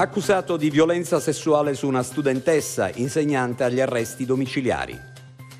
accusato di violenza sessuale su una studentessa, insegnante agli arresti domiciliari.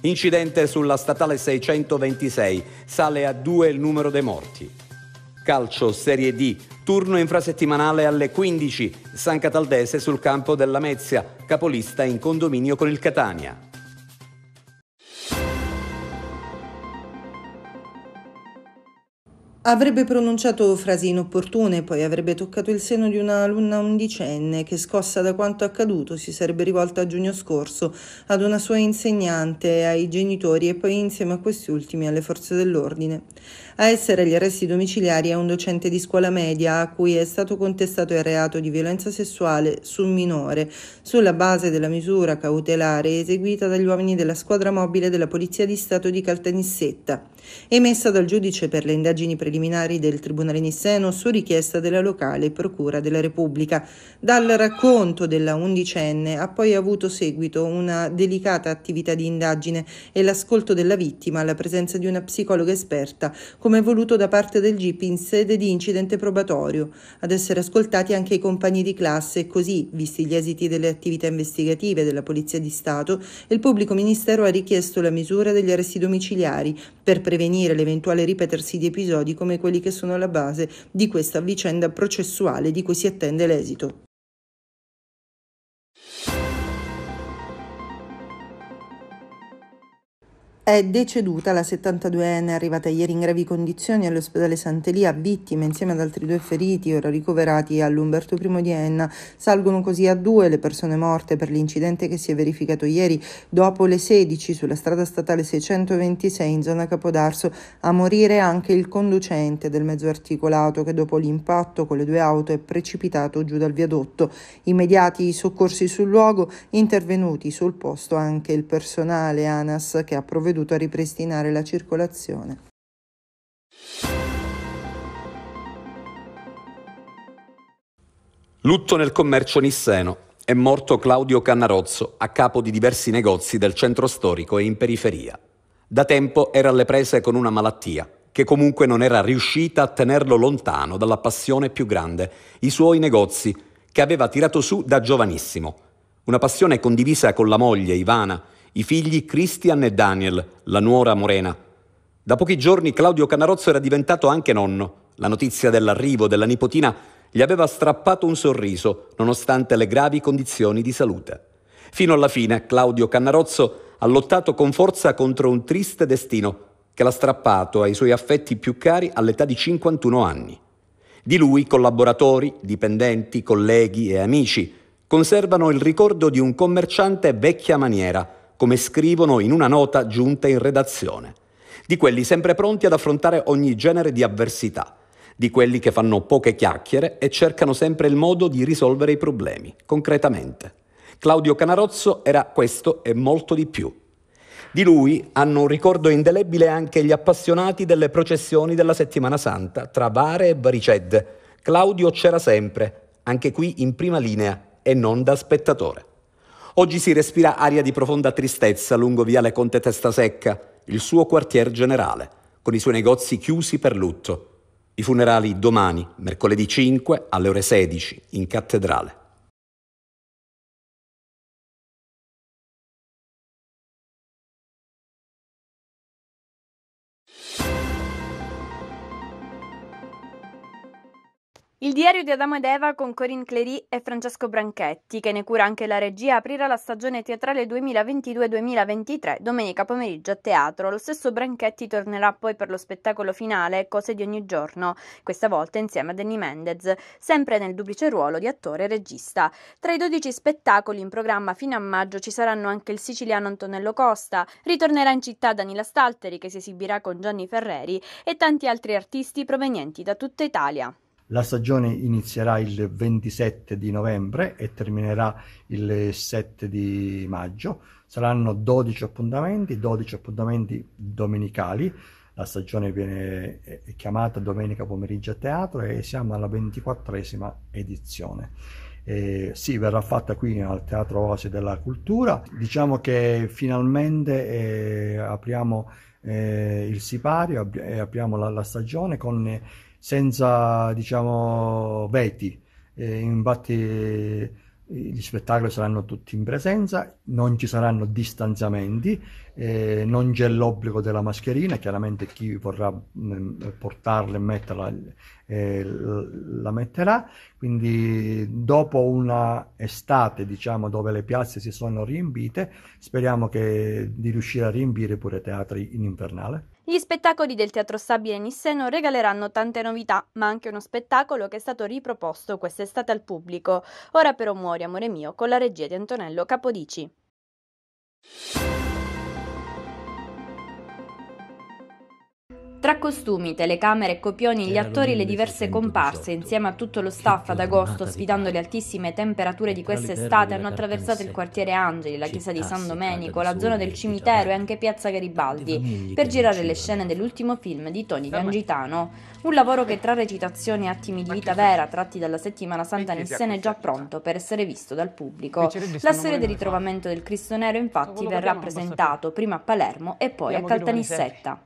Incidente sulla statale 626, sale a due il numero dei morti. Calcio Serie D, turno infrasettimanale alle 15, San Cataldese sul campo della Mezia, capolista in condominio con il Catania. Avrebbe pronunciato frasi inopportune, poi avrebbe toccato il seno di una alunna undicenne che, scossa da quanto accaduto, si sarebbe rivolta a giugno scorso ad una sua insegnante, ai genitori e poi insieme a questi ultimi alle forze dell'ordine. A essere agli arresti domiciliari è un docente di scuola media a cui è stato contestato il reato di violenza sessuale su un minore sulla base della misura cautelare eseguita dagli uomini della squadra mobile della Polizia di Stato di Caltanissetta, emessa dal giudice per le indagini preliminari preliminari del Tribunale Nisseno su richiesta della locale Procura della Repubblica. Dal racconto della undicenne ha poi avuto seguito una delicata attività di indagine e l'ascolto della vittima alla presenza di una psicologa esperta, come voluto da parte del GIP in sede di incidente probatorio. Ad essere ascoltati anche i compagni di classe e così, visti gli esiti delle attività investigative della Polizia di Stato, il pubblico ministero ha richiesto la misura degli arresti domiciliari per prevenire l'eventuale ripetersi di episodi come quelli che sono la base di questa vicenda processuale di cui si attende l'esito. È deceduta la 72enne arrivata ieri in gravi condizioni all'ospedale Sant'Elia, vittima insieme ad altri due feriti ora ricoverati all'Umberto I di Enna. Salgono così a due le persone morte per l'incidente che si è verificato ieri dopo le 16 sulla strada statale 626 in zona Capodarso, a morire anche il conducente del mezzo articolato che dopo l'impatto con le due auto è precipitato giù dal viadotto. Immediati i soccorsi sul luogo, intervenuti sul posto anche il personale ANAS che ha provveduto provveduto a ripristinare la circolazione. Lutto nel commercio nisseno. È morto Claudio Cannarozzo, a capo di diversi negozi del centro storico e in periferia. Da tempo era alle prese con una malattia, che comunque non era riuscita a tenerlo lontano dalla passione più grande, i suoi negozi, che aveva tirato su da giovanissimo. Una passione condivisa con la moglie Ivana, i figli Christian e Daniel, la nuora Morena. Da pochi giorni Claudio Canarozzo era diventato anche nonno. La notizia dell'arrivo della nipotina gli aveva strappato un sorriso, nonostante le gravi condizioni di salute. Fino alla fine Claudio Cannarozzo ha lottato con forza contro un triste destino che l'ha strappato ai suoi affetti più cari all'età di 51 anni. Di lui collaboratori, dipendenti, colleghi e amici conservano il ricordo di un commerciante vecchia maniera, come scrivono in una nota giunta in redazione, di quelli sempre pronti ad affrontare ogni genere di avversità, di quelli che fanno poche chiacchiere e cercano sempre il modo di risolvere i problemi, concretamente. Claudio Canarozzo era questo e molto di più. Di lui hanno un ricordo indelebile anche gli appassionati delle processioni della Settimana Santa tra Vare e Variced. Claudio c'era sempre, anche qui in prima linea e non da spettatore. Oggi si respira aria di profonda tristezza lungo Viale Conte Testasecca, il suo quartier generale, con i suoi negozi chiusi per lutto. I funerali domani, mercoledì 5, alle ore 16, in cattedrale. Il diario di Adamo ed Eva con Corinne Clery e Francesco Branchetti, che ne cura anche la regia, aprirà la stagione teatrale 2022-2023 domenica pomeriggio a teatro. Lo stesso Branchetti tornerà poi per lo spettacolo finale Cose di ogni giorno, questa volta insieme a Danny Mendez, sempre nel duplice ruolo di attore e regista. Tra i 12 spettacoli in programma fino a maggio ci saranno anche il siciliano Antonello Costa, ritornerà in città Danila Stalteri che si esibirà con Gianni Ferreri e tanti altri artisti provenienti da tutta Italia. La stagione inizierà il 27 di novembre e terminerà il 7 di maggio. Saranno 12 appuntamenti, 12 appuntamenti domenicali. La stagione viene chiamata Domenica pomeriggio a teatro e siamo alla ventiquattresima edizione. Eh, sì, verrà fatta qui al Teatro Oasi della Cultura. Diciamo che finalmente eh, apriamo eh, il sipario e eh, apriamo la, la stagione con eh, senza diciamo veti, eh, infatti gli spettacoli saranno tutti in presenza, non ci saranno distanziamenti, eh, non c'è l'obbligo della mascherina, chiaramente chi vorrà mh, mm, portarla e metterla eh, la metterà, quindi dopo una estate diciamo, dove le piazze si sono riempite speriamo che, di riuscire a riempire pure i teatri in invernale. Gli spettacoli del Teatro Stabile Nisseno regaleranno tante novità, ma anche uno spettacolo che è stato riproposto quest'estate al pubblico. Ora però muori, amore mio, con la regia di Antonello Capodici. Tra costumi, telecamere e copioni, gli attori e le diverse comparse, insieme a tutto lo staff ad agosto, sfidando le altissime temperature di quest'estate, hanno attraversato il quartiere Angeli, la chiesa di San Domenico, la zona del cimitero e anche piazza Garibaldi, per girare le scene dell'ultimo film di Tony Gangitano. Un lavoro che tra recitazioni e attimi di vita vera, tratti dalla settimana santa nissiana, è già pronto per essere visto dal pubblico. La storia del ritrovamento del Cristo Nero, infatti, verrà presentato prima a Palermo e poi a Caltanissetta.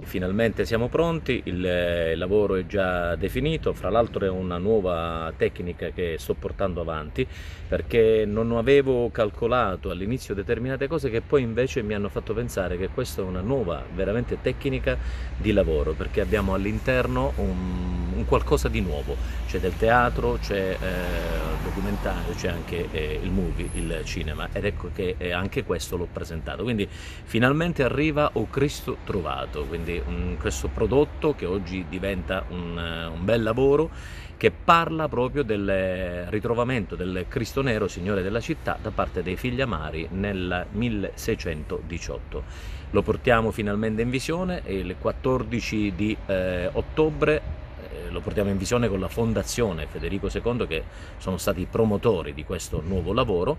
Finalmente siamo pronti, eh, il lavoro è già definito, fra l'altro è una nuova tecnica che sto portando avanti perché non avevo calcolato all'inizio determinate cose che poi invece mi hanno fatto pensare che questa è una nuova veramente tecnica di lavoro perché abbiamo all'interno un un qualcosa di nuovo, c'è del teatro, c'è il eh, documentario, c'è anche eh, il movie, il cinema ed ecco che eh, anche questo l'ho presentato. Quindi finalmente arriva O Cristo Trovato, quindi un, mm, questo prodotto che oggi diventa un, un bel lavoro che parla proprio del ritrovamento del Cristo Nero, Signore della città, da parte dei figli amari nel 1618. Lo portiamo finalmente in visione il 14 di eh, ottobre lo portiamo in visione con la Fondazione Federico II che sono stati i promotori di questo nuovo lavoro,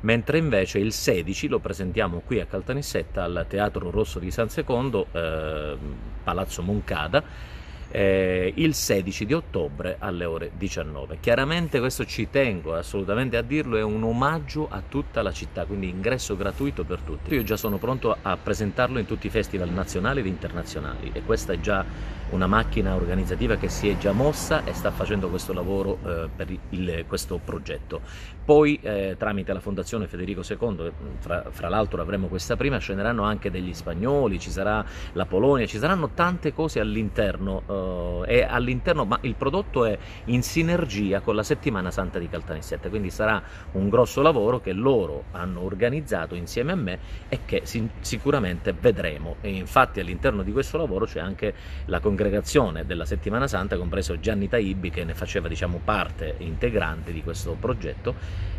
mentre invece il 16 lo presentiamo qui a Caltanissetta al Teatro Rosso di San Secondo, eh, Palazzo Moncada eh, il 16 di ottobre alle ore 19. Chiaramente questo ci tengo assolutamente a dirlo, è un omaggio a tutta la città, quindi ingresso gratuito per tutti. Io già sono pronto a presentarlo in tutti i festival nazionali ed internazionali e questa è già una macchina organizzativa che si è già mossa e sta facendo questo lavoro eh, per il, questo progetto. Poi eh, tramite la Fondazione Federico II, fra, fra l'altro avremo questa prima, scenderanno anche degli spagnoli, ci sarà la Polonia, ci saranno tante cose all'interno eh, uh, è all'interno, ma il prodotto è in sinergia con la settimana santa di Caltanissette, quindi sarà un grosso lavoro che loro hanno organizzato insieme a me e che si- sicuramente vedremo. E infatti all'interno di questo lavoro c'è anche la congregazione della settimana santa, compreso Gianni Taibbi che ne faceva diciamo parte integrante di questo progetto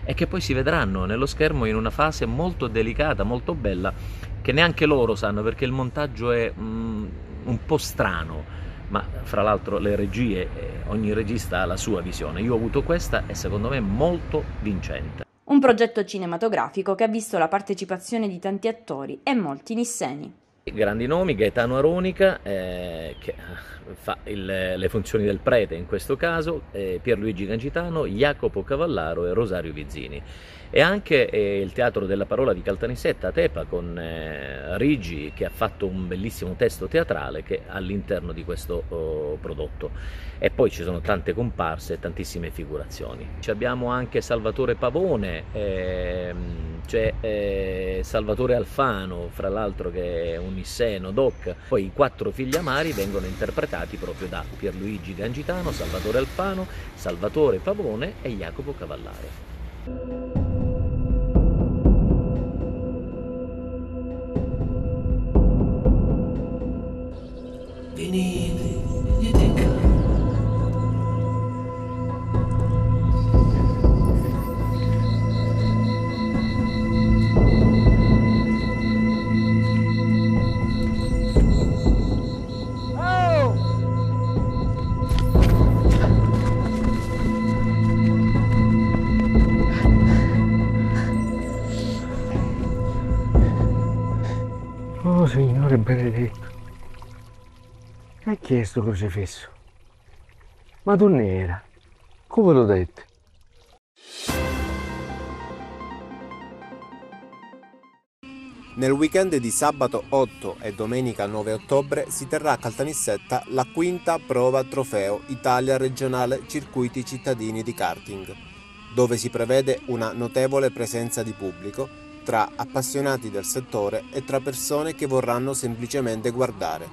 e che poi si vedranno nello schermo in una fase molto delicata, molto bella che neanche loro sanno perché il montaggio è mm, un po' strano ma fra l'altro le regie, eh, ogni regista ha la sua visione. Io ho avuto questa e secondo me molto vincente. Un progetto cinematografico che ha visto la partecipazione di tanti attori e molti nisseni. Grandi nomi, Gaetano Aronica, eh, che eh, fa il, le funzioni del prete in questo caso, eh, Pierluigi Gangitano, Jacopo Cavallaro e Rosario Vizzini e anche eh, il Teatro della Parola di Caltanissetta a Tepa con eh, Rigi che ha fatto un bellissimo testo teatrale che all'interno di questo oh, prodotto e poi ci sono tante comparse e tantissime figurazioni. Ci abbiamo anche Salvatore Pavone, ehm, c'è eh, Salvatore Alfano, fra l'altro che è un Nisseno, Doc, poi i quattro figli amari vengono interpretati proprio da Pierluigi Gangitano, Salvatore Alfano, Salvatore Pavone e Jacopo Cavallare. Madonna benedetto. E chi è sto crocifisso? Madonna era. Come lo detto? Nel weekend di sabato 8 e domenica 9 ottobre si terrà a Caltanissetta la quinta prova trofeo Italia regionale circuiti cittadini di karting, dove si prevede una notevole presenza di pubblico tra appassionati del settore e tra persone che vorranno semplicemente guardare.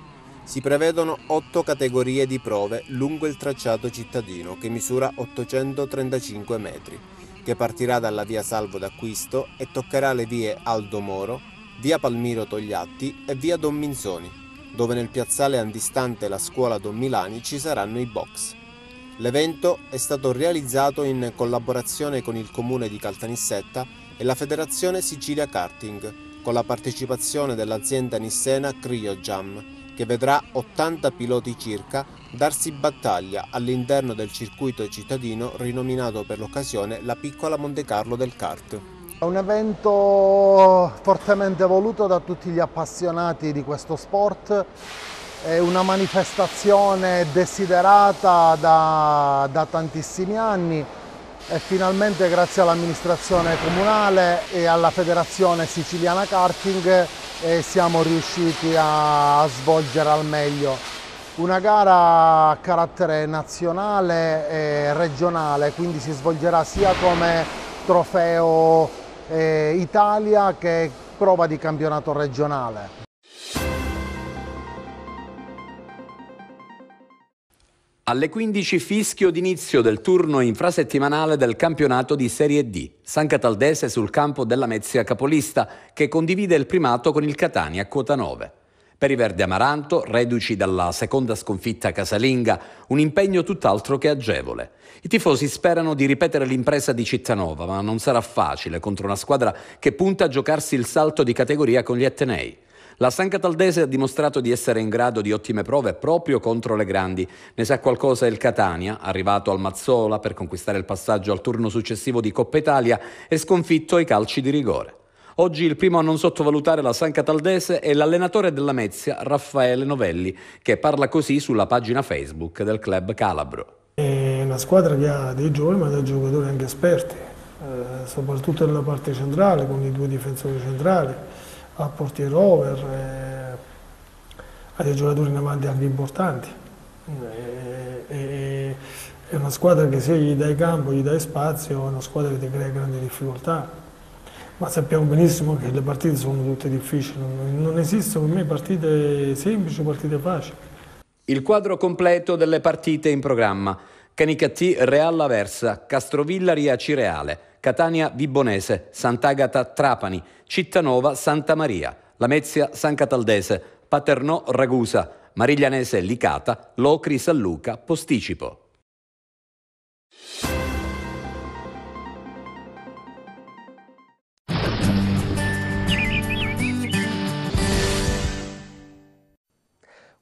Si prevedono otto categorie di prove lungo il tracciato cittadino che misura 835 metri, che partirà dalla via Salvo d'Acquisto e toccherà le vie Aldo Moro, via Palmiro Togliatti e via Don Minzoni, dove nel piazzale antistante la scuola Don Milani ci saranno i box. L'evento è stato realizzato in collaborazione con il comune di Caltanissetta e la Federazione Sicilia Karting, con la partecipazione dell'azienda nissena Cryojam, che vedrà 80 piloti circa darsi battaglia all'interno del circuito cittadino rinominato per l'occasione la piccola Monte Carlo del kart. È un evento fortemente voluto da tutti gli appassionati di questo sport, è una manifestazione desiderata da, da tantissimi anni, e finalmente grazie all'amministrazione comunale e alla federazione siciliana karting eh, siamo riusciti a svolgere al meglio una gara a carattere nazionale e regionale quindi si svolgerà sia come trofeo eh, Italia che prova di campionato regionale Alle 15 fischio d'inizio del turno infrasettimanale del campionato di Serie D. San Cataldese sul campo della Mezzia Capolista che condivide il primato con il Catania a quota 9. Per i Verdi Amaranto, reduci dalla seconda sconfitta casalinga, un impegno tutt'altro che agevole. I tifosi sperano di ripetere l'impresa di Cittanova, ma non sarà facile contro una squadra che punta a giocarsi il salto di categoria con gli Atenei. La San Cataldese ha dimostrato di essere in grado di ottime prove proprio contro le grandi. Ne sa qualcosa il Catania, arrivato al Mazzola per conquistare il passaggio al turno successivo di Coppa Italia e sconfitto ai calci di rigore. Oggi il primo a non sottovalutare la San Cataldese è l'allenatore della Mezia, Raffaele Novelli, che parla così sulla pagina Facebook del club Calabro. È una squadra che ha dei giovani ma dei giocatori anche esperti, eh, soprattutto nella parte centrale con i due difensori centrali a portiere over, eh, ha dei giocatori in avanti anche importanti. E, eh, e, eh, eh, è una squadra che se gli dai campo, gli dai spazio, è una squadra che ti crea grandi difficoltà. Ma sappiamo benissimo che le partite sono tutte difficili, non, non esistono per me partite semplici o partite facili. Il quadro completo delle partite in programma. Canicattì Real Aversa, Castrovillari a Cireale. Catania-Vibonese, Sant'Agata-Trapani, Cittanova-Santa Maria, Lamezia-San Cataldese, Paternò-Ragusa, Mariglianese-Licata, Locri-San Luca-Posticipo.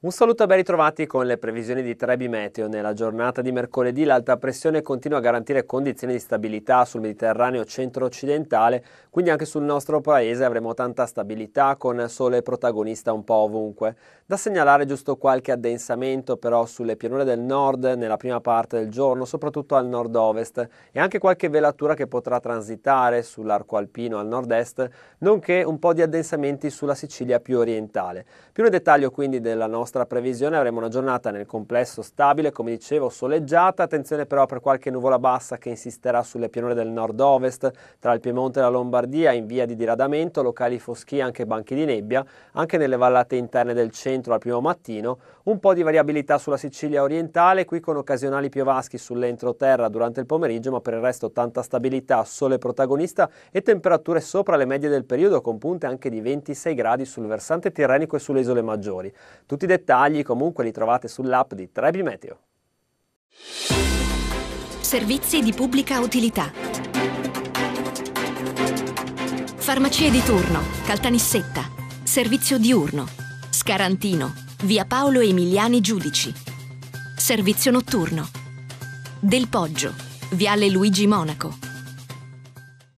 Un saluto e ben ritrovati con le previsioni di Trebi Meteo. Nella giornata di mercoledì l'alta pressione continua a garantire condizioni di stabilità sul Mediterraneo centro-occidentale, quindi anche sul nostro paese avremo tanta stabilità con sole protagonista un po' ovunque. Da segnalare giusto qualche addensamento però sulle pianure del nord nella prima parte del giorno, soprattutto al nord-ovest, e anche qualche velatura che potrà transitare sull'arco alpino al nord-est, nonché un po' di addensamenti sulla Sicilia più orientale. Più nel dettaglio quindi della nostra nostra previsione avremo una giornata nel complesso stabile, come dicevo, soleggiata, attenzione però per qualche nuvola bassa che insisterà sulle pianure del nord-ovest, tra il Piemonte e la Lombardia in via di diradamento, locali foschie anche banchi di nebbia, anche nelle vallate interne del centro al primo mattino, un po' di variabilità sulla Sicilia orientale, qui con occasionali piovaschi sull'entroterra durante il pomeriggio, ma per il resto tanta stabilità, sole protagonista e temperature sopra le medie del periodo, con punte anche di 26 gradi sul versante tirrenico e sulle isole maggiori. Tutti i dettagli comunque li trovate sull'app di Trebi Meteo. Servizi di pubblica utilità. Farmacie di turno, Caltanissetta, servizio diurno, Scarantino via Paolo Emiliani Giudici. Servizio notturno. Del Poggio, viale Luigi Monaco.